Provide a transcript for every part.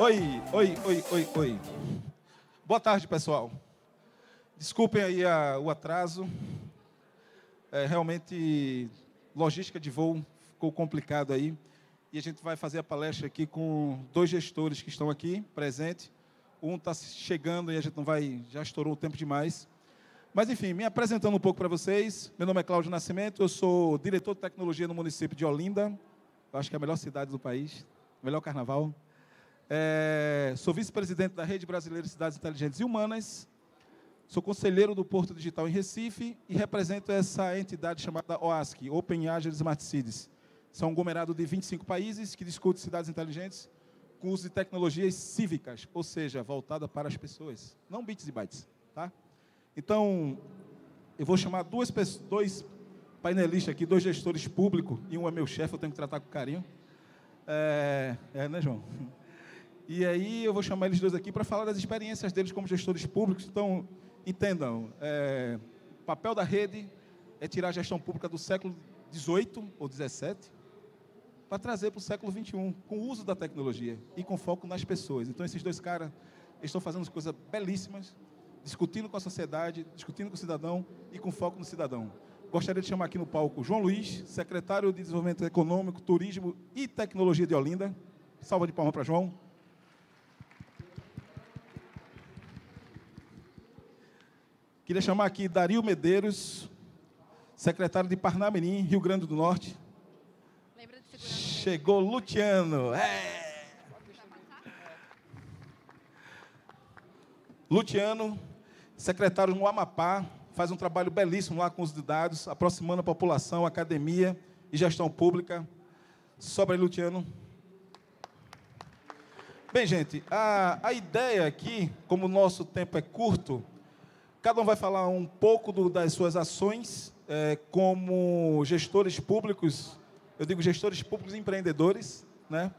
Oi, oi, oi, oi, oi. Boa tarde, pessoal. Desculpem aí a, o atraso. É, realmente, logística de voo ficou complicado aí. E a gente vai fazer a palestra aqui com dois gestores que estão aqui presentes. Um está chegando e a gente não vai, já estourou o tempo demais. Mas, enfim, me apresentando um pouco para vocês. Meu nome é Cláudio Nascimento, eu sou diretor de tecnologia no município de Olinda. Eu acho que é a melhor cidade do país, melhor carnaval. É, sou vice-presidente da Rede Brasileira de Cidades Inteligentes e Humanas. Sou conselheiro do Porto Digital em Recife e represento essa entidade chamada OASC, Open Agile Smart Cities. São um aglomerado de 25 países que discute cidades inteligentes com uso de tecnologias cívicas, ou seja, voltada para as pessoas, não bits e bytes. Tá? Então, eu vou chamar duas, dois painelistas aqui, dois gestores públicos, e um é meu chefe, eu tenho que tratar com carinho. É, é né, João? E aí eu vou chamar eles dois aqui para falar das experiências deles como gestores públicos. Então, entendam, é, o papel da rede é tirar a gestão pública do século XVIII ou XVII para trazer para o século XXI, com o uso da tecnologia e com foco nas pessoas. Então, esses dois caras estão fazendo coisas belíssimas, discutindo com a sociedade, discutindo com o cidadão e com foco no cidadão. Gostaria de chamar aqui no palco João Luiz, secretário de Desenvolvimento Econômico, Turismo e Tecnologia de Olinda. Salva de palmas para João. Queria chamar aqui Dario Medeiros, secretário de Parnamirim, Rio Grande do Norte. Chegou Luciano. É. Luciano, secretário no Amapá, faz um trabalho belíssimo lá com os dados, aproximando a população, academia e gestão pública. Sobre aí, Luciano. Bem, gente, a, a ideia aqui, como o nosso tempo é curto, Cada um vai falar um pouco do, das suas ações é, como gestores públicos, eu digo gestores públicos e empreendedores, né?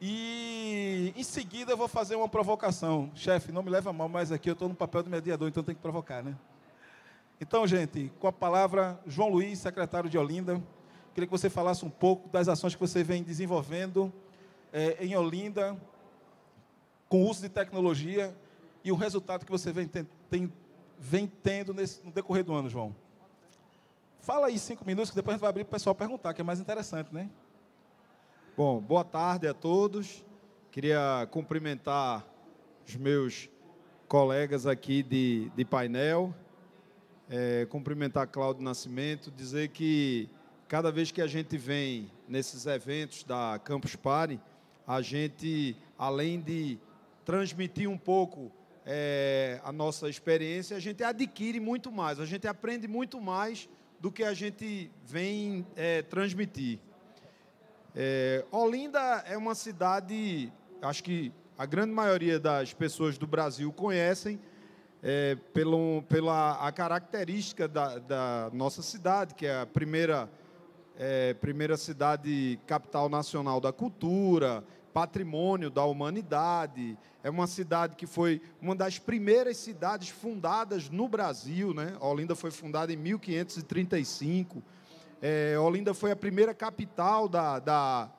E em seguida eu vou fazer uma provocação. Chefe, não me leva mal, mas aqui eu estou no papel do mediador, então tem que provocar, né? Então, gente, com a palavra, João Luiz, secretário de Olinda, queria que você falasse um pouco das ações que você vem desenvolvendo é, em Olinda, com o uso de tecnologia e o resultado que você vem, tem, vem tendo nesse, no decorrer do ano, João? Fala aí cinco minutos, que depois a gente vai abrir para o pessoal perguntar, que é mais interessante, né? Bom, boa tarde a todos. Queria cumprimentar os meus colegas aqui de, de painel, é, cumprimentar Cláudio Nascimento, dizer que cada vez que a gente vem nesses eventos da Campus Party, a gente, além de transmitir um pouco é, a nossa experiência, a gente adquire muito mais, a gente aprende muito mais do que a gente vem é, transmitir. É, Olinda é uma cidade, acho que a grande maioria das pessoas do Brasil conhecem, é, pelo, pela a característica da, da, nossa cidade, que é a primeira, é, primeira cidade capital nacional da cultura, patrimônio da humanidade. É uma cidade que foi uma das primeiras cidades fundadas no Brasil, né? Olinda foi fundada em 1535. É, Olinda foi a primeira capital da, da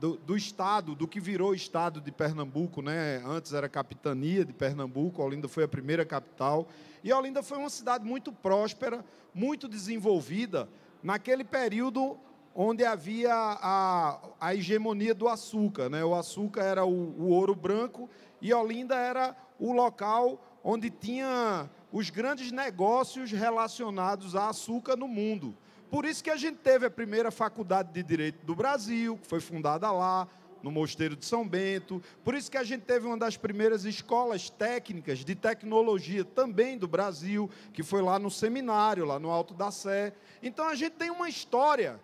do, do, estado, do que virou o estado de Pernambuco, né? Antes era capitania de Pernambuco, Olinda foi a primeira capital. E Olinda foi uma cidade muito próspera, muito desenvolvida. Naquele período, onde havia a, a hegemonia do açúcar. Né? O açúcar era o, o ouro branco e Olinda era o local onde tinha os grandes negócios relacionados a açúcar no mundo. Por isso que a gente teve a primeira faculdade de direito do Brasil, que foi fundada lá, no Mosteiro de São Bento. Por isso que a gente teve uma das primeiras escolas técnicas de tecnologia também do Brasil, que foi lá no seminário, lá no Alto da Sé. Então a gente tem uma história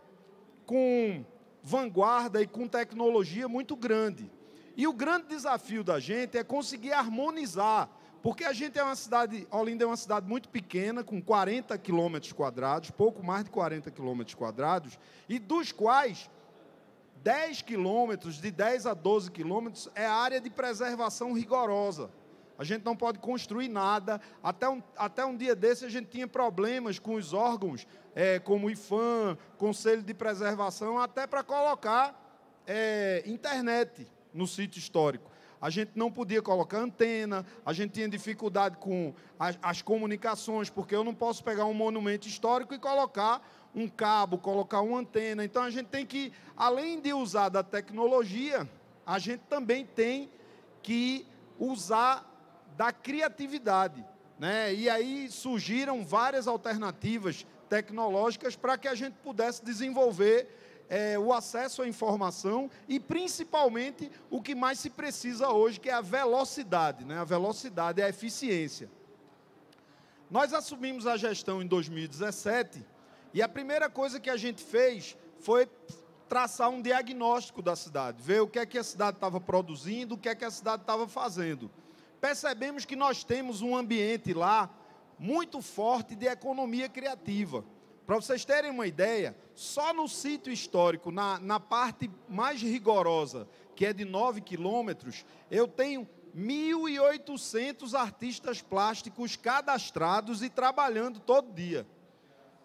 com vanguarda e com tecnologia muito grande. E o grande desafio da gente é conseguir harmonizar, porque a gente é uma cidade, Olinda é uma cidade muito pequena, com 40 quilômetros quadrados, pouco mais de 40 quilômetros quadrados, e dos quais 10 quilômetros, de 10 a 12 quilômetros, é área de preservação rigorosa. A gente não pode construir nada. Até um, até um dia desse a gente tinha problemas com os órgãos, é, como o IFAM, Conselho de Preservação, até para colocar é, internet no sítio histórico. A gente não podia colocar antena, a gente tinha dificuldade com as, as comunicações, porque eu não posso pegar um monumento histórico e colocar um cabo, colocar uma antena. Então a gente tem que, além de usar da tecnologia, a gente também tem que usar da criatividade. Né? E aí surgiram várias alternativas tecnológicas para que a gente pudesse desenvolver é, o acesso à informação e, principalmente, o que mais se precisa hoje, que é a velocidade, né? a velocidade e a eficiência. Nós assumimos a gestão em 2017 e a primeira coisa que a gente fez foi traçar um diagnóstico da cidade, ver o que é que a cidade estava produzindo, o que é que a cidade estava fazendo percebemos que nós temos um ambiente lá muito forte de economia criativa. Para vocês terem uma ideia, só no sítio histórico, na, na parte mais rigorosa, que é de 9 quilômetros, eu tenho 1.800 artistas plásticos cadastrados e trabalhando todo dia.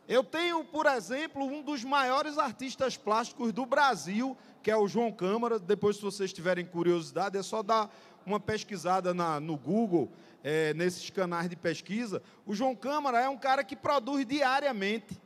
Eu tenho, por exemplo, um dos maiores artistas plásticos do Brasil, que é o João Câmara. Depois, se vocês tiverem curiosidade, é só dar uma pesquisada na, no Google, é, nesses canais de pesquisa, o João Câmara é um cara que produz diariamente.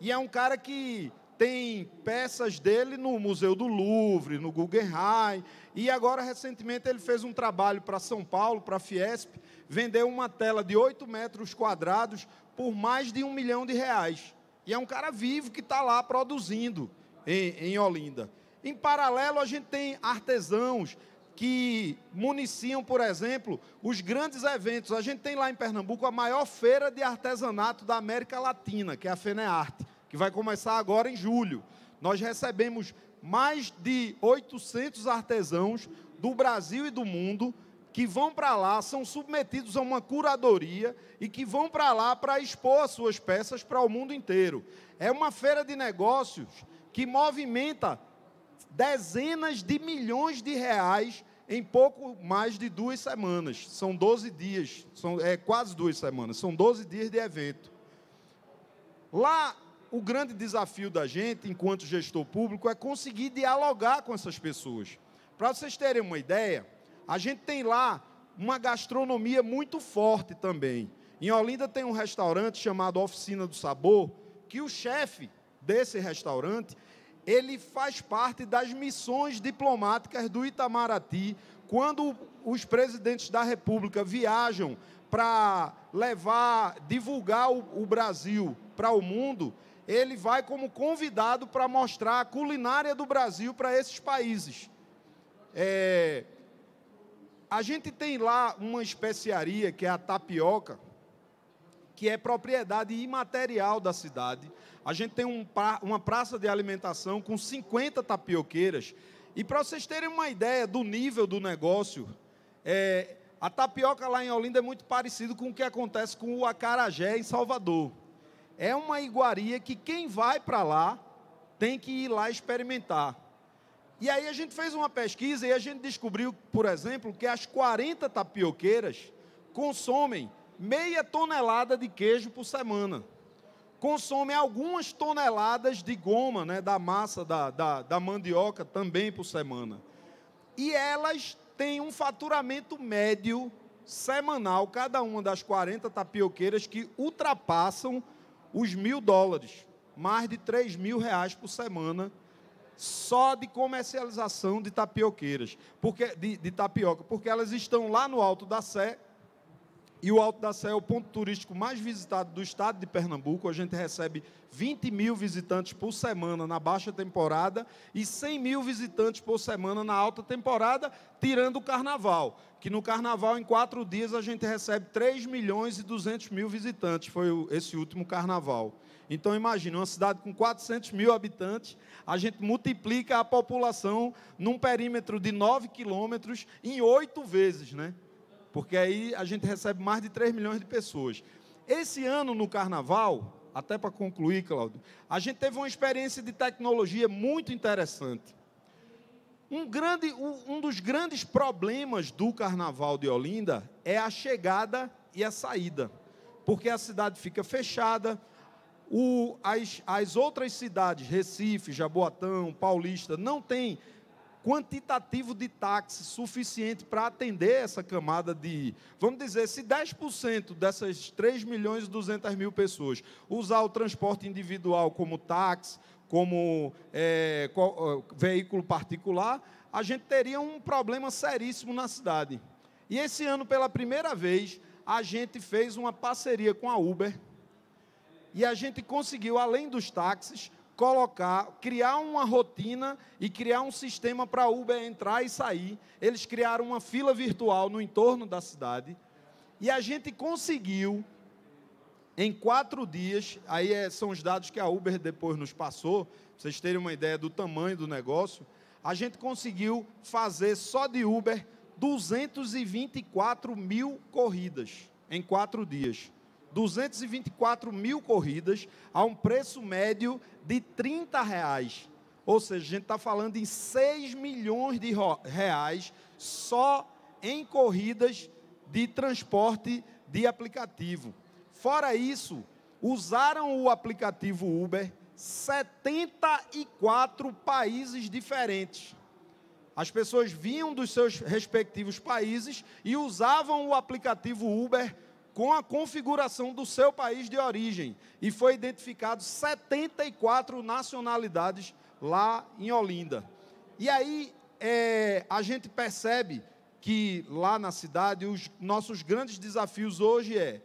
E é um cara que tem peças dele no Museu do Louvre, no Guggenheim. E agora, recentemente, ele fez um trabalho para São Paulo, para a Fiesp, vendeu uma tela de 8 metros quadrados por mais de um milhão de reais. E é um cara vivo que está lá produzindo em, em Olinda. Em paralelo, a gente tem artesãos, que municiam, por exemplo, os grandes eventos. A gente tem lá em Pernambuco a maior feira de artesanato da América Latina, que é a FENEARTE, que vai começar agora em julho. Nós recebemos mais de 800 artesãos do Brasil e do mundo que vão para lá, são submetidos a uma curadoria e que vão para lá para expor as suas peças para o mundo inteiro. É uma feira de negócios que movimenta dezenas de milhões de reais em pouco mais de duas semanas. São 12 dias, são é, quase duas semanas, são 12 dias de evento. Lá, o grande desafio da gente, enquanto gestor público, é conseguir dialogar com essas pessoas. Para vocês terem uma ideia, a gente tem lá uma gastronomia muito forte também. Em Olinda tem um restaurante chamado Oficina do Sabor, que o chefe desse restaurante, ele faz parte das missões diplomáticas do Itamaraty quando os presidentes da República viajam para levar, divulgar o, o Brasil para o mundo, ele vai como convidado para mostrar a culinária do Brasil para esses países. É, a gente tem lá uma especiaria que é a tapioca, que é propriedade imaterial da cidade. A gente tem um pra, uma praça de alimentação com 50 tapioqueiras. E para vocês terem uma ideia do nível do negócio, é, a tapioca lá em Olinda é muito parecido com o que acontece com o acarajé em Salvador. É uma iguaria que quem vai para lá tem que ir lá experimentar. E aí a gente fez uma pesquisa e a gente descobriu, por exemplo, que as 40 tapioqueiras consomem meia tonelada de queijo por semana. Consome algumas toneladas de goma, né, da massa da, da, da mandioca também por semana. E elas têm um faturamento médio semanal, cada uma das 40 tapioqueiras que ultrapassam os mil dólares, mais de 3 mil reais por semana, só de comercialização de tapioqueiras, porque, de, de tapioca, porque elas estão lá no alto da Sé, e o Alto da Sé é o ponto turístico mais visitado do estado de Pernambuco. A gente recebe 20 mil visitantes por semana na baixa temporada e 100 mil visitantes por semana na alta temporada, tirando o carnaval. Que no carnaval, em quatro dias, a gente recebe 3 milhões e 200 mil visitantes. Foi esse último carnaval. Então, imagine, uma cidade com 400 mil habitantes, a gente multiplica a população num perímetro de 9 quilômetros em oito vezes, né? porque aí a gente recebe mais de 3 milhões de pessoas. Esse ano no carnaval, até para concluir, Cláudio, a gente teve uma experiência de tecnologia muito interessante. Um, grande, um dos grandes problemas do carnaval de Olinda é a chegada e a saída, porque a cidade fica fechada, o, as, as outras cidades, Recife, Jaboatão, Paulista, não tem quantitativo de táxi suficiente para atender essa camada de. Vamos dizer, se 10% dessas 3 milhões e 200 mil pessoas usar o transporte individual como táxi, como é, veículo particular, a gente teria um problema seríssimo na cidade. E esse ano, pela primeira vez, a gente fez uma parceria com a Uber e a gente conseguiu, além dos táxis, colocar, criar uma rotina e criar um sistema para Uber entrar e sair. Eles criaram uma fila virtual no entorno da cidade. E a gente conseguiu, em quatro dias, aí é, são os dados que a Uber depois nos passou, para vocês terem uma ideia do tamanho do negócio, a gente conseguiu fazer só de Uber 224 mil corridas em quatro dias. 224 mil corridas a um preço médio de 30 reais. Ou seja, a gente está falando em 6 milhões de reais só em corridas de transporte de aplicativo. Fora isso, usaram o aplicativo Uber 74 países diferentes. As pessoas vinham dos seus respectivos países e usavam o aplicativo Uber com a configuração do seu país de origem e foi identificado 74 nacionalidades lá em Olinda. E aí é, a gente percebe que lá na cidade os nossos grandes desafios hoje é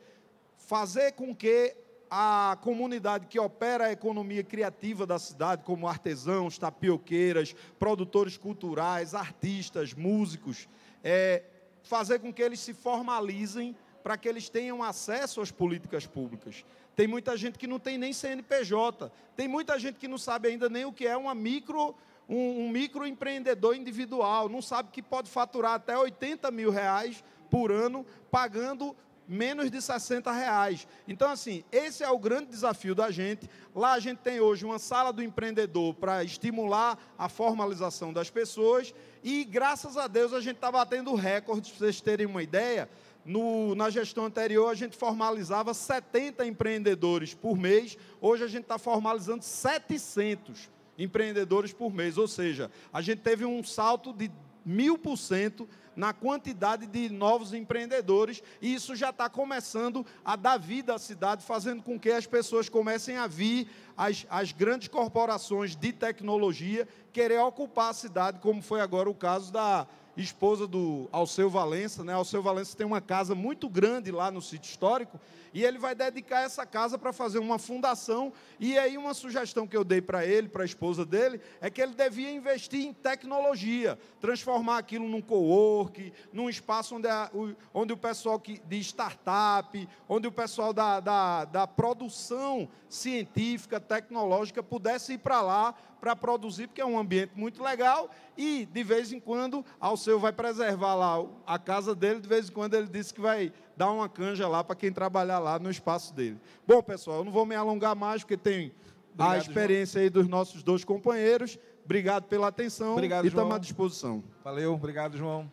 fazer com que a comunidade que opera a economia criativa da cidade, como artesãos, tapioqueiras, produtores culturais, artistas, músicos, é, fazer com que eles se formalizem para que eles tenham acesso às políticas públicas. Tem muita gente que não tem nem CNPJ, tem muita gente que não sabe ainda nem o que é uma micro, um, um microempreendedor individual, não sabe que pode faturar até 80 mil reais por ano, pagando menos de 60 reais. Então, assim, esse é o grande desafio da gente. Lá a gente tem hoje uma sala do empreendedor para estimular a formalização das pessoas e, graças a Deus, a gente está batendo recordes, para vocês terem uma ideia. No, na gestão anterior, a gente formalizava 70 empreendedores por mês, hoje a gente está formalizando 700 empreendedores por mês, ou seja, a gente teve um salto de mil por cento na quantidade de novos empreendedores e isso já está começando a dar vida à cidade, fazendo com que as pessoas comecem a vir, as, as grandes corporações de tecnologia querer ocupar a cidade, como foi agora o caso da esposa do Alceu Valença, né? Alceu Valença tem uma casa muito grande lá no sítio histórico e ele vai dedicar essa casa para fazer uma fundação. E aí uma sugestão que eu dei para ele, para a esposa dele, é que ele devia investir em tecnologia, transformar aquilo num co-work, num espaço onde, a, o, onde o pessoal que, de startup, onde o pessoal da, da, da produção científica, tecnológica pudesse ir para lá para produzir, porque é um ambiente muito legal. E, de vez em quando, Alceu vai preservar lá a casa dele. De vez em quando, ele disse que vai dar uma canja lá para quem trabalhar lá no espaço dele. Bom, pessoal, eu não vou me alongar mais, porque tem Obrigado, a experiência João. aí dos nossos dois companheiros. Obrigado pela atenção obrigado, e estamos à disposição. Valeu, obrigado, João.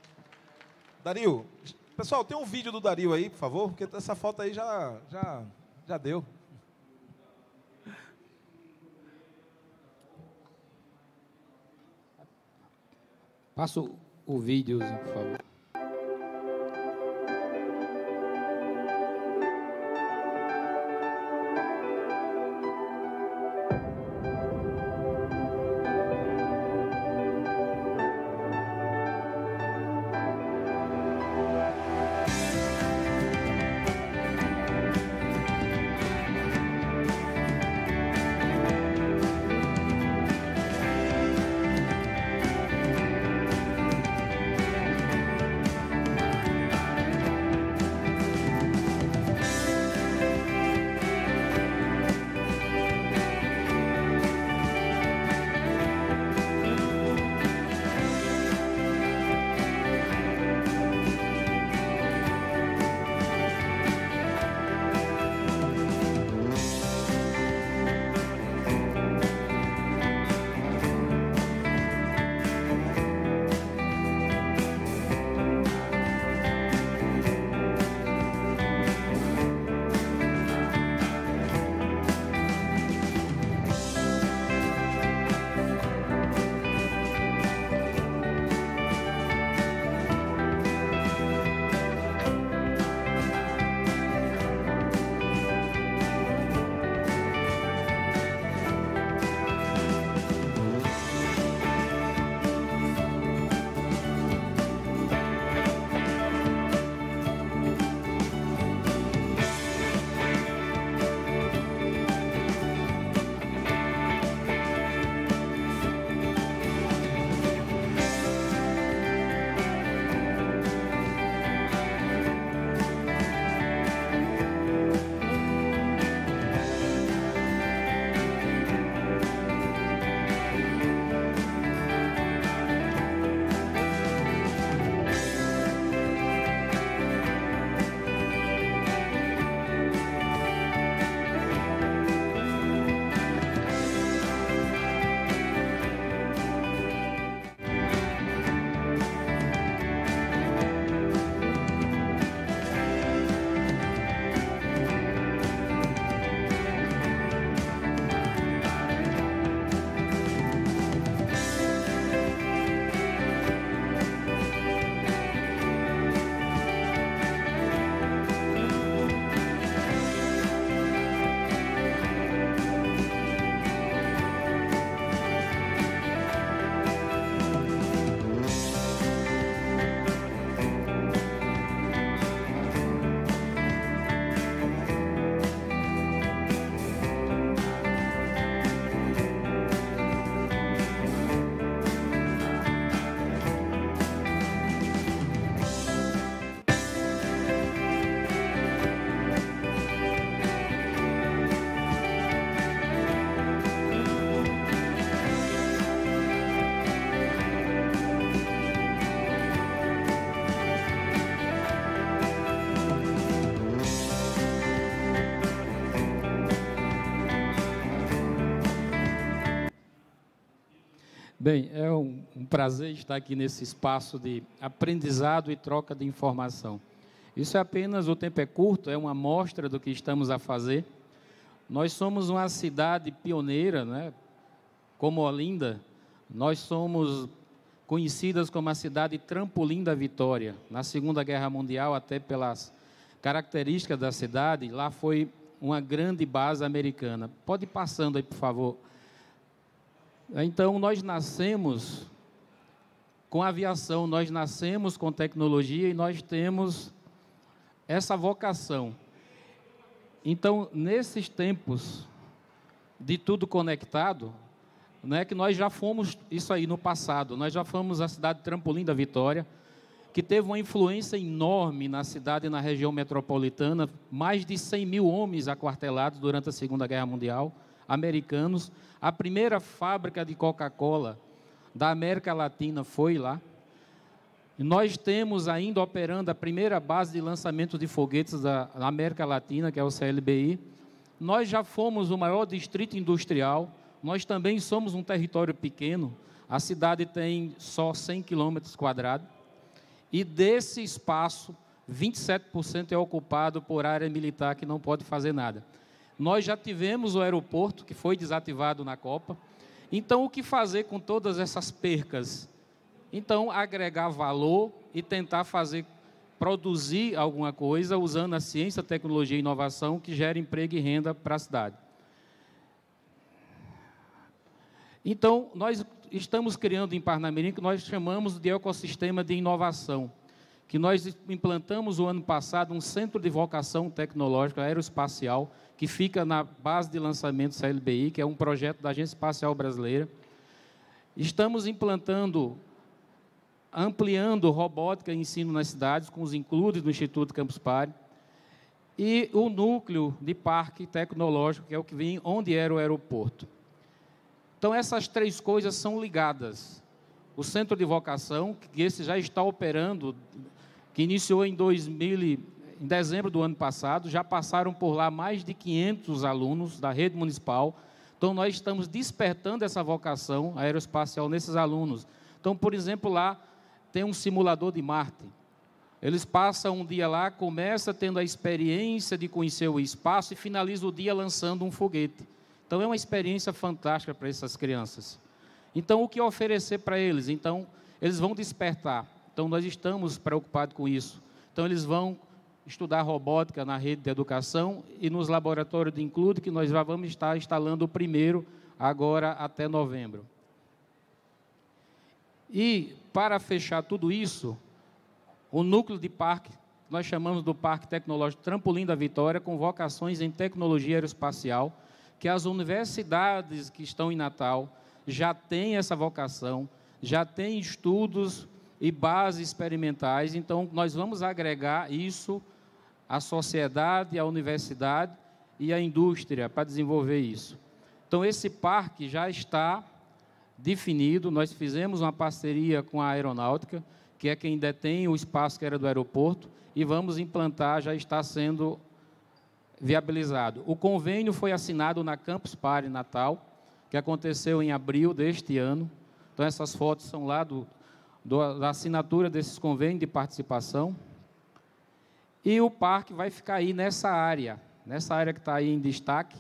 Dario, pessoal, tem um vídeo do Dario aí, por favor, porque essa foto aí já, já, já deu. Passa o vídeo, por favor. Bem, é um, um, prazer estar aqui nesse espaço de aprendizado e troca de informação. Isso é apenas, o tempo é curto, é uma amostra do que estamos a fazer. Nós somos uma cidade pioneira, né? como Olinda, nós somos conhecidas como a cidade trampolim da vitória. Na Segunda Guerra Mundial, até pelas características da cidade, lá foi uma grande base americana. Pode ir passando aí, por favor, então, nós nascemos com aviação, nós nascemos com tecnologia e nós temos essa vocação. Então, nesses tempos de tudo conectado, né, que nós já fomos isso aí no passado, nós já fomos a cidade trampolim da Vitória, que teve uma influência enorme na cidade e na região metropolitana, mais de 100 mil homens aquartelados durante a Segunda Guerra Mundial americanos. A primeira fábrica de Coca-Cola da América Latina foi lá. Nós temos ainda operando a primeira base de lançamento de foguetes da América Latina, que é o CLBI. Nós já fomos o maior distrito industrial. Nós também somos um território pequeno. A cidade tem só 100 quilômetros quadrados. E desse espaço, 27% é ocupado por área militar que não pode fazer nada. Nós já tivemos o aeroporto, que foi desativado na Copa. Então, o que fazer com todas essas percas? Então, agregar valor e tentar fazer, produzir alguma coisa usando a ciência, tecnologia e inovação que gera emprego e renda para a cidade. Então, nós estamos criando em Parnamirim que nós chamamos de ecossistema de inovação que nós implantamos o ano passado um centro de vocação tecnológica aeroespacial, que fica na base de lançamento CLBI, que é um projeto da Agência Espacial Brasileira. Estamos implantando, ampliando robótica e ensino nas cidades, com os incluídos no Instituto Campus Party. E o núcleo de parque tecnológico, que é o que vem onde era o aeroporto. Então, essas três coisas são ligadas. O centro de vocação, que esse já está operando que iniciou em, 2000 em dezembro do ano passado. Já passaram por lá mais de 500 alunos da rede municipal. Então, nós estamos despertando essa vocação aeroespacial nesses alunos. Então, por exemplo, lá tem um simulador de Marte. Eles passam um dia lá, começa tendo a experiência de conhecer o espaço e finaliza o dia lançando um foguete. Então é uma experiência fantástica para essas crianças. Então o que oferecer para eles? Então eles vão despertar. Então, nós estamos preocupados com isso. Então, eles vão estudar robótica na rede de educação e nos laboratórios de Include, que nós já vamos estar instalando o primeiro agora até novembro. E, para fechar tudo isso, o núcleo de parque, nós chamamos do Parque Tecnológico Trampolim da Vitória, com vocações em tecnologia aeroespacial, que as universidades que estão em Natal já têm essa vocação, já têm estudos e bases experimentais. Então, nós vamos agregar isso à sociedade, à universidade e à indústria para desenvolver isso. Então, esse parque já está definido. Nós fizemos uma parceria com a aeronáutica, que é quem detém o espaço que era do aeroporto, e vamos implantar, já está sendo viabilizado. O convênio foi assinado na Campus Party Natal, que aconteceu em abril deste ano. Então, essas fotos são lá do, da assinatura desses convênios de participação. E o parque vai ficar aí nessa área, nessa área que está aí em destaque,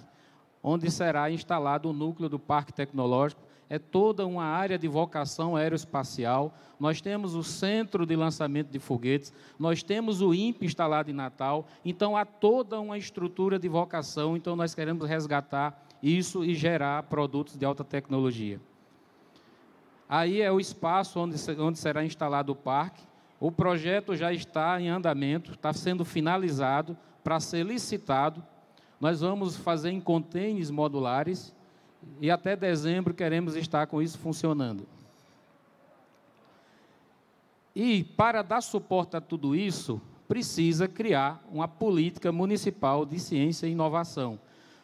onde será instalado o núcleo do Parque Tecnológico. É toda uma área de vocação aeroespacial. Nós temos o centro de lançamento de foguetes, nós temos o INPE instalado em Natal. Então, há toda uma estrutura de vocação. Então, nós queremos resgatar isso e gerar produtos de alta tecnologia. Aí é o espaço onde, onde será instalado o parque. O projeto já está em andamento, está sendo finalizado para ser licitado. Nós vamos fazer em contêineres modulares e até dezembro queremos estar com isso funcionando. E para dar suporte a tudo isso, precisa criar uma política municipal de ciência e inovação.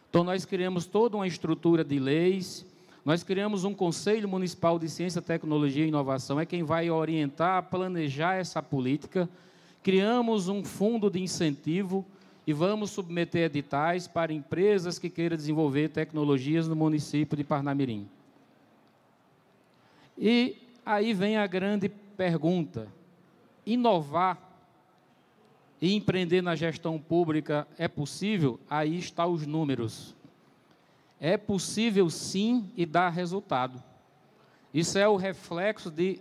Então, nós criamos toda uma estrutura de leis, nós criamos um Conselho Municipal de Ciência, Tecnologia e Inovação, é quem vai orientar, planejar essa política. Criamos um fundo de incentivo e vamos submeter editais para empresas que queiram desenvolver tecnologias no município de Parnamirim. E aí vem a grande pergunta: inovar e empreender na gestão pública é possível? Aí estão os números. É possível sim e dá resultado. Isso é o reflexo de,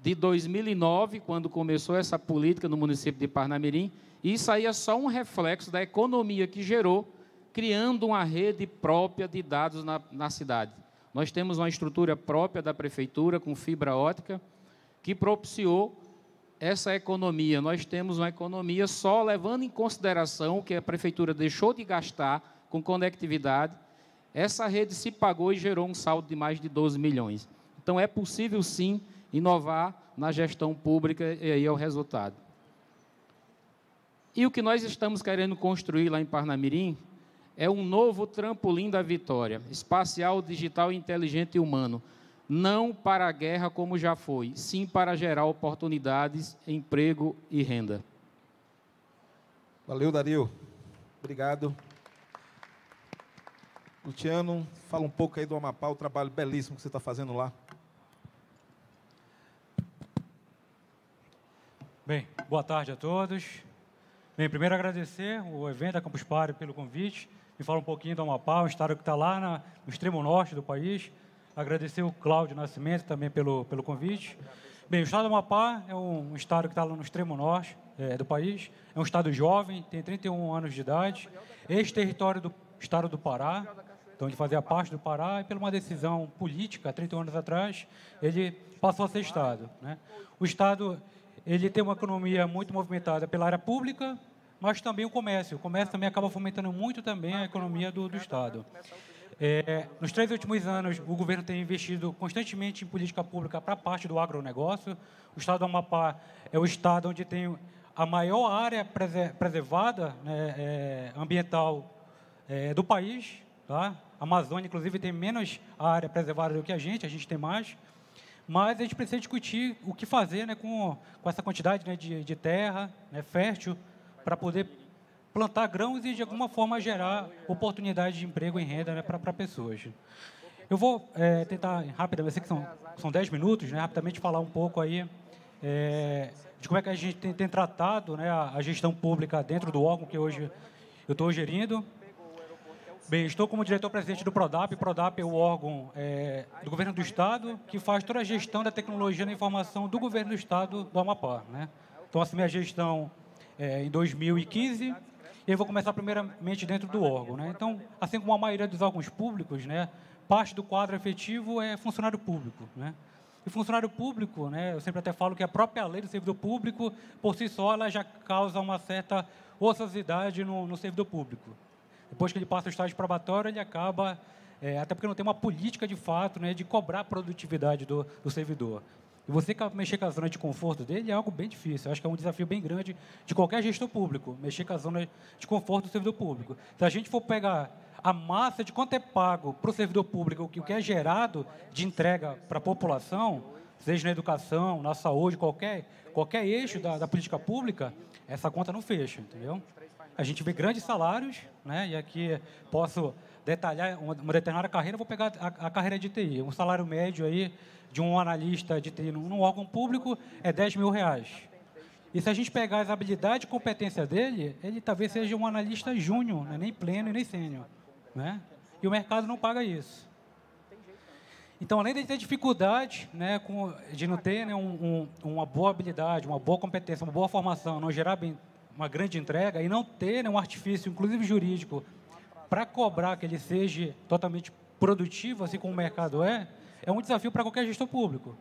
de 2009, quando começou essa política no município de Parnamirim. E isso aí é só um reflexo da economia que gerou, criando uma rede própria de dados na, na cidade. Nós temos uma estrutura própria da prefeitura, com fibra ótica, que propiciou essa economia. Nós temos uma economia só levando em consideração que a prefeitura deixou de gastar com conectividade essa rede se pagou e gerou um saldo de mais de 12 milhões. Então, é possível sim inovar na gestão pública e aí é o resultado. E o que nós estamos querendo construir lá em Parnamirim é um novo trampolim da vitória, espacial, digital, inteligente e humano. Não para a guerra como já foi, sim para gerar oportunidades, emprego e renda. Valeu, Dario. Obrigado. Luciano, fala um pouco aí do Amapá, o trabalho belíssimo que você está fazendo lá. Bem, boa tarde a todos. Bem, primeiro agradecer o evento da Campus Party pelo convite. Me fala um pouquinho do Amapá, um estado que está lá na, no extremo norte do país. Agradecer o Cláudio Nascimento também pelo, pelo convite. Bem, o estado do Amapá é um estado que está lá no extremo norte é, do país. É um estado jovem, tem 31 anos de idade. Ex-território do estado do Pará. Então ele fazia parte do Pará e por uma decisão política, 30 anos atrás, ele passou a ser Estado. Né? O Estado ele tem uma economia muito movimentada pela área pública, mas também o comércio. O comércio também acaba fomentando muito também a economia do, do Estado. É, nos três últimos anos, o governo tem investido constantemente em política pública para a parte do agronegócio. O estado do Amapá é o estado onde tem a maior área preservada né, é, ambiental é, do país, Tá? A Amazônia, inclusive, tem menos área preservada do que a gente, a gente tem mais. Mas a gente precisa discutir o que fazer né, com, com essa quantidade né, de, de terra né, fértil para poder plantar grãos e, de alguma forma, gerar oportunidade de emprego e renda né, para pessoas. Eu vou é, tentar, rapidamente, sei que são, são 10 minutos, né, rapidamente falar um pouco aí é, de como é que a gente tem, tem tratado né, a gestão pública dentro do órgão que hoje eu estou gerindo. Bem, estou como diretor-presidente do PRODAP. PRODAP é o órgão é, do governo do Estado que faz toda a gestão da tecnologia na informação do governo do Estado do Amapá. Né? Então, assumi a gestão é, em 2015 e eu vou começar primeiramente dentro do órgão. Né? Então, assim como a maioria dos órgãos públicos, né, parte do quadro efetivo é funcionário público. Né? E funcionário público, né, eu sempre até falo que a própria lei do servidor público, por si só, ela já causa uma certa ociosidade no, no servidor público. Depois que ele passa o estágio probatório, ele acaba, é, até porque não tem uma política de fato, né, de cobrar a produtividade do, do servidor. E você mexer com a zona de conforto dele é algo bem difícil. Eu acho que é um desafio bem grande de qualquer gestor público, mexer com a zona de conforto do servidor público. Se a gente for pegar a massa de quanto é pago para o servidor público, o que é gerado de entrega para a população, seja na educação, na saúde, qualquer, qualquer eixo da, da política pública, essa conta não fecha, entendeu? a gente vê grandes salários, né? E aqui posso detalhar uma, uma determinada carreira, vou pegar a, a, carreira de TI. Um salário médio aí de um analista de TI num, num órgão público é 10 mil reais. E se a gente pegar as habilidades e competência dele, ele talvez seja um analista júnior, né? nem pleno e nem sênior. Né? E o mercado não paga isso. Então, além de ter dificuldade né, com, de não ter né, um, um, uma boa habilidade, uma boa competência, uma boa formação, não gerar bem uma grande entrega e não ter um artifício, inclusive jurídico, para cobrar que ele seja totalmente produtivo, assim como o mercado é, é um desafio para qualquer gestor público.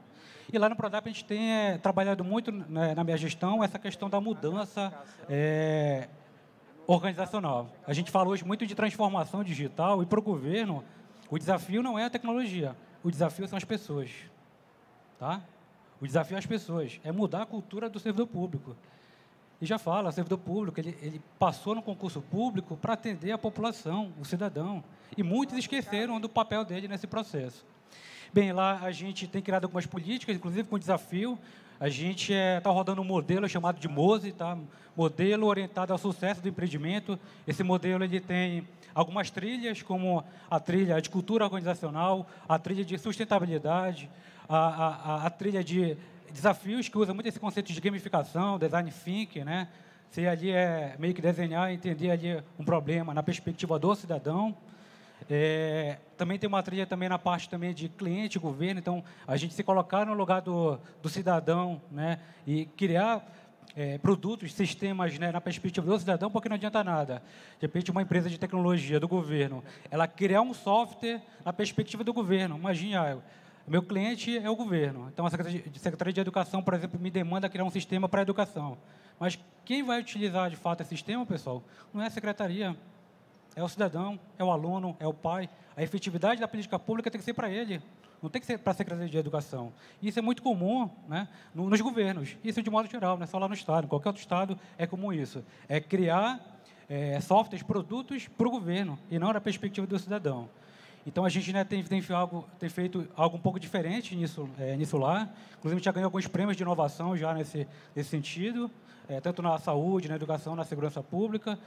E lá no Prodap a gente tem é, trabalhado muito né, na minha gestão essa questão da mudança é, organizacional. A gente falou hoje muito de transformação digital e para o governo o desafio não é a tecnologia, o desafio são as pessoas, tá? O desafio é as pessoas, é mudar a cultura do servidor público e já fala, servidor público, ele, ele passou no concurso público para atender a população, o cidadão. E muitos esqueceram do papel dele nesse processo. Bem, lá a gente tem criado algumas políticas, inclusive com desafio. A gente está eh, é, rodando um modelo chamado de MOSE, tá? modelo orientado ao sucesso do empreendimento. Esse modelo ele tem algumas trilhas, como a trilha de cultura organizacional, a trilha de sustentabilidade, a, a, a, a trilha de desafios que usa muito esse conceito de gamificação, design thinking, né? Você ali é meio que desenhar, entender ali um problema na perspectiva do cidadão. É, também tem uma trilha também na parte também de cliente, governo. Então, a gente se colocar no lugar do, do cidadão, né? E criar é, produtos, sistemas né, na perspectiva do cidadão, porque não adianta nada. De repente, uma empresa de tecnologia do governo, ela criar um software na perspectiva do governo. Imagina, ah, meu cliente é o governo. Então, a Secretaria de Educação, por exemplo, me demanda criar um sistema para a educação. Mas quem vai utilizar, de fato, esse sistema, pessoal, não é a secretaria, é o cidadão, é o aluno, é o pai. A efetividade da política pública tem que ser para ele, não tem que ser para a Secretaria de Educação. Isso é muito comum né, nos governos, isso de modo geral, não é só lá no Estado, em qualquer outro Estado é comum isso. É criar é, softwares, produtos para o governo e não na perspectiva do cidadão. Então a gente né, tem, tem, algo, tem, feito algo um pouco diferente nisso, é, nisso lá. Inclusive a gente já ganhou alguns prêmios de inovação já nesse, nesse sentido, é, tanto na saúde, na educação, na segurança pública.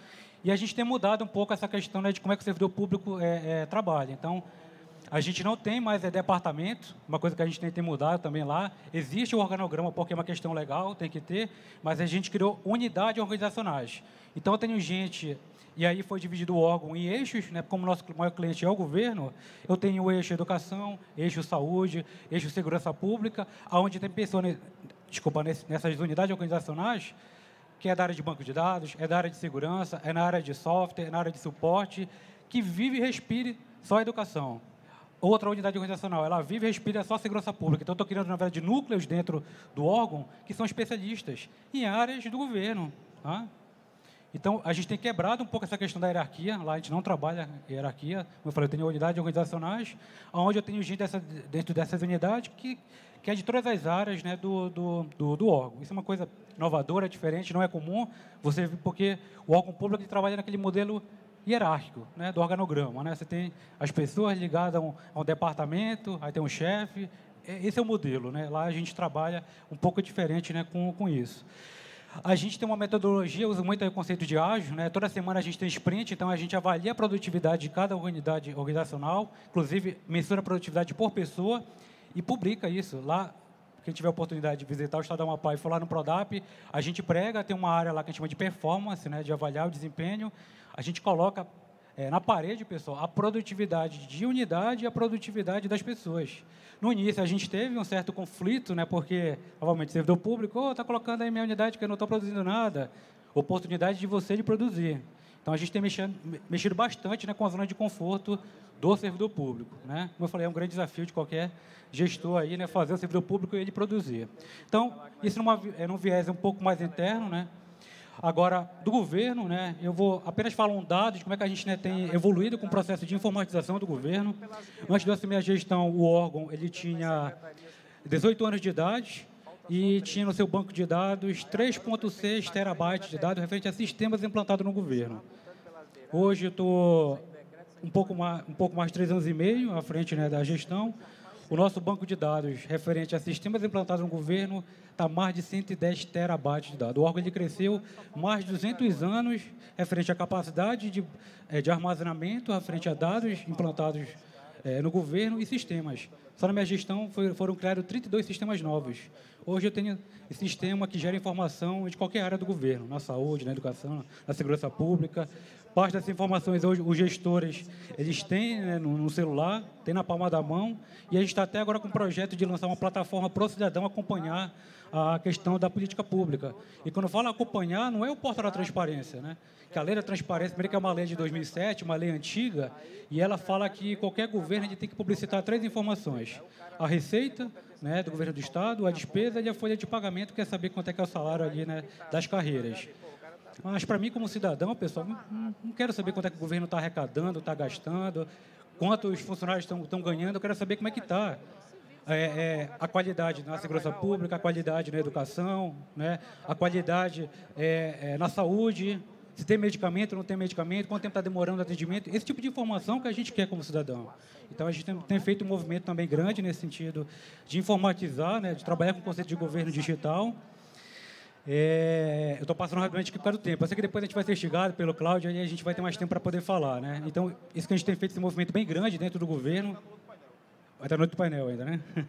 E a gente tem mudado um pouco essa questão né, de como é que o servidor público é, é trabalha. Então a gente não tem mais é, departamento, uma coisa que a gente tem que mudar também lá. Existe o organograma porque é uma questão legal, tem que ter, mas a gente criou unidades organizacionais. Então, eu tenho gente, e aí foi dividido o órgão em eixos, né, como nosso maior cliente é o governo, eu tenho o eixo educação, eixo saúde, eixo segurança pública, onde tem pessoas, desculpa, nessas unidades organizacionais, que é da área de banco de dados, é da área de segurança, é na área de software, é na área de suporte, que vive e respire só a educação outra unidade organizacional, ela vive e respira é só segurança pública. Então, estou criando, na verdade, núcleos dentro do órgão que são especialistas em áreas do governo. Tá? Então, a gente tem quebrado um pouco essa questão da hierarquia. Lá a gente não trabalha hierarquia. Como eu falei, eu tenho unidades organizacionais, onde eu tenho gente dessa, dentro dessas unidades que, que é de todas as áreas né, do, do, do, do órgão. Isso é uma coisa inovadora, diferente, não é comum, você porque o órgão público trabalha naquele modelo hierárquico né, do organograma. Né? Você tem as pessoas ligadas a um, a um departamento, aí tem um chefe. É, esse é o modelo. Né? Lá a gente trabalha um pouco diferente né, com, com isso. A gente tem uma metodologia, usa muito o conceito de ágil, né? Toda semana a gente tem sprint, então a gente avalia a produtividade de cada unidade organizacional, inclusive mensura a produtividade por pessoa e publica isso lá. Quem tiver oportunidade de visitar o Estado da Amapá e for lá no Prodap, a gente prega, tem uma área lá que a gente chama de performance, né, de avaliar o desempenho, a gente coloca é, na parede, pessoal, a produtividade de unidade e a produtividade das pessoas. No início, a gente teve um certo conflito, né, porque, novamente, servidor público, está oh, colocando aí minha unidade que eu não estou produzindo nada. Oportunidade de você de produzir. Então, a gente tem mexido, mexido bastante né, com a zona de conforto do servidor público. Né? Como eu falei, é um grande desafio de qualquer gestor aí, né, fazer o servidor público e ele produzir. Então, isso numa, é num viés um pouco mais interno, né, Agora, do governo, né, eu vou apenas falar um dado de como é que a gente né, tem evoluído com o processo de informatização do governo. Antes de eu assumir a gestão, o órgão ele tinha 18 anos de idade e tinha no seu banco de dados 3,6 terabytes de dados referente a sistemas implantados no governo. Hoje estou um pouco mais, um pouco mais de três anos e meio à frente né, da gestão. O nosso banco de dados referente a sistemas implantados no governo está mais de 110 terabytes de dados. O órgão ele cresceu mais de 200 anos referente à capacidade de, eh, de armazenamento, referente a dados implantados é, no governo e sistemas. Só na minha gestão foi, foram criados 32 sistemas novos. Hoje eu tenho esse sistema que gera informação de qualquer área do governo, na saúde, na educação, na segurança pública parte dessas informações hoje os gestores eles têm né, no, no, celular, têm na palma da mão e a gente está até agora com um projeto de lançar uma plataforma para o cidadão acompanhar a questão da política pública. E quando fala falo acompanhar, não é o portal da transparência, né? Que a lei da transparência, primeiro que é uma lei de 2007, uma lei antiga, e ela fala que qualquer governo tem que publicitar três informações: a receita, né, do governo do estado, a despesa e a folha de pagamento, que é saber quanto é que é o salário ali, né, das carreiras. Mas para mim, como cidadão, pessoal, não, não quero saber quanto é que o governo está arrecadando, está gastando, quanto os funcionários estão ganhando, eu quero saber como é que está. É, é, a qualidade na segurança pública, a qualidade na educação, né? a qualidade é, é na saúde, se tem medicamento, não tem medicamento, quanto tempo está demorando o atendimento, esse tipo de informação que a gente quer como cidadão. Então, a gente tem, tem feito um movimento também grande nesse sentido de informatizar, né? de trabalhar com o conceito de governo digital, é, eu estou passando rapidamente aqui por causa do tempo. Eu sei que depois a gente vai ser chegado pelo Cláudio e a gente vai ter mais tempo para poder falar. Né? Então, isso que a gente tem feito, esse movimento bem grande dentro do governo. Vai estar no outro painel ainda, né?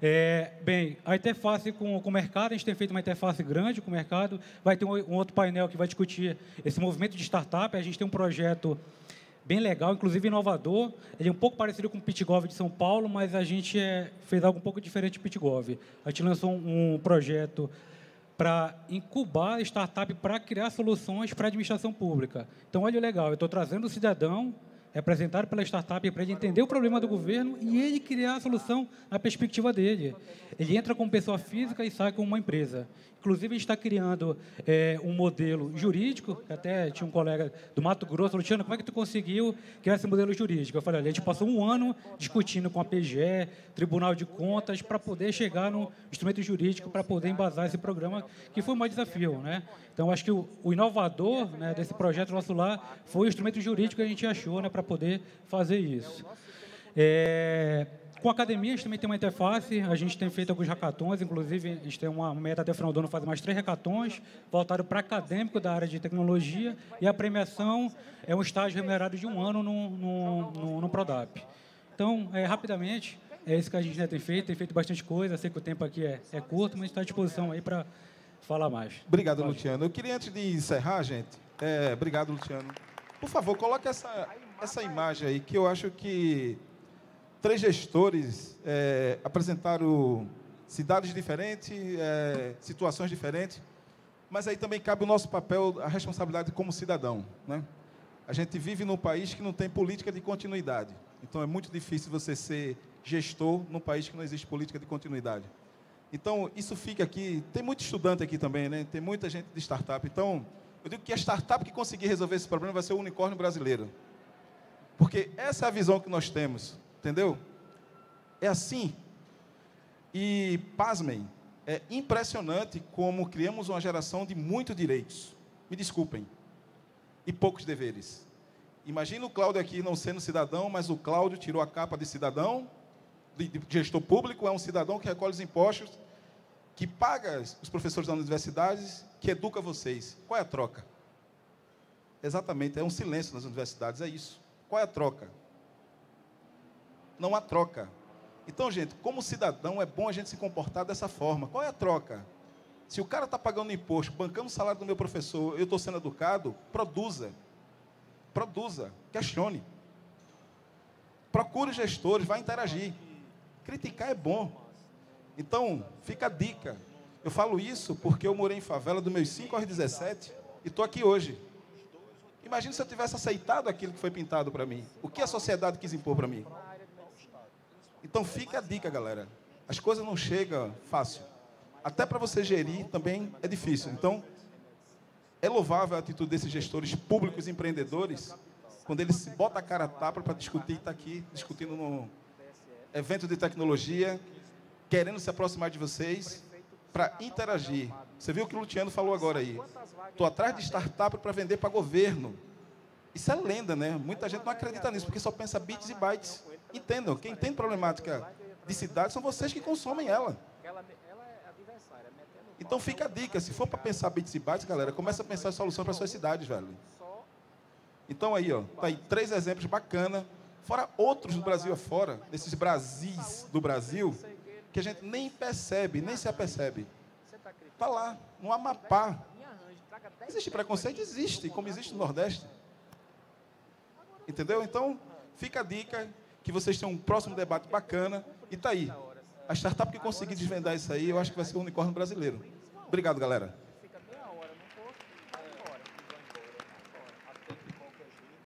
É, bem, a interface com, com, o mercado, a gente tem feito uma interface grande com o mercado. Vai ter um, um outro painel que vai discutir esse movimento de startup. A gente tem um projeto bem legal, inclusive inovador. Ele é um pouco parecido com o Pitgov de São Paulo, mas a gente é, fez algo um pouco diferente do Pitgov. A gente lançou um, um projeto para incubar startup para criar soluções para a administração pública. Então, olha o legal, eu estou trazendo o cidadão representado pela startup, para ele entender o problema do governo e ele criar a solução na perspectiva dele. Ele entra como pessoa física e sai como uma empresa. Inclusive, está criando é, um modelo jurídico, até tinha um colega do Mato Grosso, Luciano, como é que tu conseguiu criar esse modelo jurídico? Eu falei, olha, a gente passou um ano discutindo com a PGE, Tribunal de Contas, para poder chegar no instrumento jurídico, para poder embasar esse programa, que foi um maior desafio. Né? Então, acho que o, o inovador né, desse projeto nosso lá foi o instrumento jurídico que a gente achou né, para para poder fazer isso. É, com a academia, a gente também tem uma interface, a gente tem feito alguns hackathons, inclusive a gente tem uma meta até o final do ano fazer mais três hackathons, voltado para acadêmico da área de tecnologia, e a premiação é um estágio remunerado de um ano no, no, no, no Prodap. Então, é, rapidamente, é isso que a gente né, tem feito, tem feito bastante coisa, sei que o tempo aqui é, é curto, mas está à disposição aí para falar mais. Obrigado, Luciano. Eu queria, antes de encerrar, gente, é, obrigado, Luciano. Por favor, coloque essa, essa imagem aí, que eu acho que três gestores é, apresentaram cidades diferentes, é, situações diferentes, mas aí também cabe o nosso papel, a responsabilidade como cidadão. Né? A gente vive num país que não tem política de continuidade, então é muito difícil você ser gestor num país que não existe política de continuidade. Então, isso fica aqui. Tem muito estudante aqui também, né? tem muita gente de startup. Então, eu digo que a startup que conseguir resolver esse problema vai ser o unicórnio brasileiro. Porque essa é a visão que nós temos, entendeu? É assim. E, pasmem, é impressionante como criamos uma geração de muitos direitos. Me desculpem. E poucos deveres. Imagina o Cláudio aqui não sendo cidadão, mas o Cláudio tirou a capa de cidadão, de, de gestor público, é um cidadão que recolhe os impostos, que paga os professores das universidades, que educa vocês. Qual é a troca? Exatamente, é um silêncio nas universidades, é isso. Qual é a troca? Não há troca. Então, gente, como cidadão, é bom a gente se comportar dessa forma. Qual é a troca? Se o cara está pagando imposto, bancando o salário do meu professor, eu estou sendo educado, produza. Produza, questione. Procure gestores, vai interagir. Criticar é bom. Então, fica a dica. Eu falo isso porque eu morei em favela dos meus 5 aos 17 e estou aqui hoje. Imagina se eu tivesse aceitado aquilo que foi pintado para mim. O que a sociedade quis impor para mim? Então fica a dica, galera. As coisas não chegam fácil. Até para você gerir também é difícil. Então, é louvável a atitude desses gestores públicos empreendedores quando eles se botam a cara a tapa para discutir e está aqui discutindo no evento de tecnologia, querendo se aproximar de vocês para interagir, você viu o que o Luciano falou agora aí? Estou atrás de startup para vender para governo. Isso é lenda, né? Muita gente não acredita nisso, porque só pensa bits e bytes. Entendam, quem tem problemática de cidade são vocês que consomem ela. Então fica a dica, se for para pensar bits e bytes, galera, começa a pensar a solução para suas cidades, velho. Então aí, ó, tá aí três exemplos bacana, fora outros do Brasil afora, desses Brasis do Brasil, que a gente nem percebe, nem se apercebe. Está lá, no Amapá. Existe preconceito? Existe, como existe no Nordeste. Entendeu? Então, fica a dica que vocês tenham um próximo debate bacana. E tá aí. A startup que conseguir desvendar isso aí, eu acho que vai ser o um unicórnio brasileiro. Obrigado, galera.